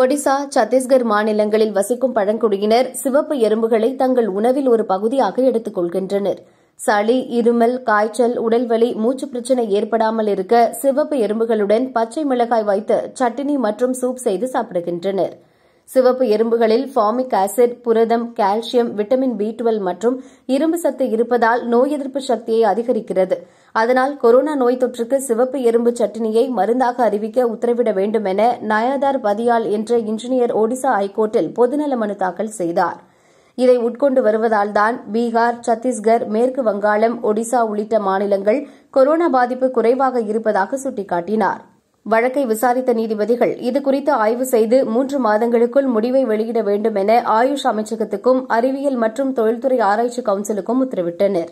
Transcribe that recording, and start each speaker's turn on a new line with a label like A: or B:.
A: ஒடிசா சத்தீஸ்கர் மாநிலங்களில் வசிக்கும் பழங்குடியினர் சிவப்பு எறும்புகளை தங்கள் உணவில் ஒரு பகுதியாக எடுத்துக் கொள்கின்றனர் சளி இருமல் காய்ச்சல் உடல்வலி மூச்சு பிரச்சனை ஏற்படாமல் இருக்க சிவப்பு எறும்புகளுடன் பச்சை மிளகாய் வைத்து சட்டினி மற்றும் சூப் செய்து சாப்பிடுகின்றனா் சிவப்பு எறும்புகளில் ஃபார்மிக் ஆசிட் புரதம் கால்சியம் விட்டமின் பி டுவெல் மற்றும் இரும்பு சத்து இருப்பதால் நோய் எதிர்ப்பு சக்தியை அதிகரிக்கிறது அதனால் கொரோனா நோய் தொற்றுக்கு சிவப்பு எறும்பு சட்டினியை மருந்தாக அறிவிக்க உத்தரவிட வேண்டும் என நயாதார் பதியால் என்ற இன்ஜினியர் ஒடிசா ஐகோர்ட்டில் பொதுநல மனு தாக்கல் செய்தார் இதை உட்கொண்டு வருவதால் தான் பீகார் சத்தீஸ்கர் மேற்கு வங்காளம் ஒடிசா உள்ளிட்ட மாநிலங்கள் கொரோனா பாதிப்பு குறைவாக இருப்பதாக சுட்டிக்காட்டினாா் வழக்கை விசாரித்த நீதிபதிகள் இதுகுறித்து ஆய்வு செய்து மூன்று மாதங்களுக்குள் முடிவை வெளியிட வேண்டும் என ஆயுஷ் அமைச்சகத்துக்கும் அறிவியல் மற்றும் தொழில்துறை ஆராய்ச்சி கவுன்சிலுக்கும் உத்தரவிட்டனா்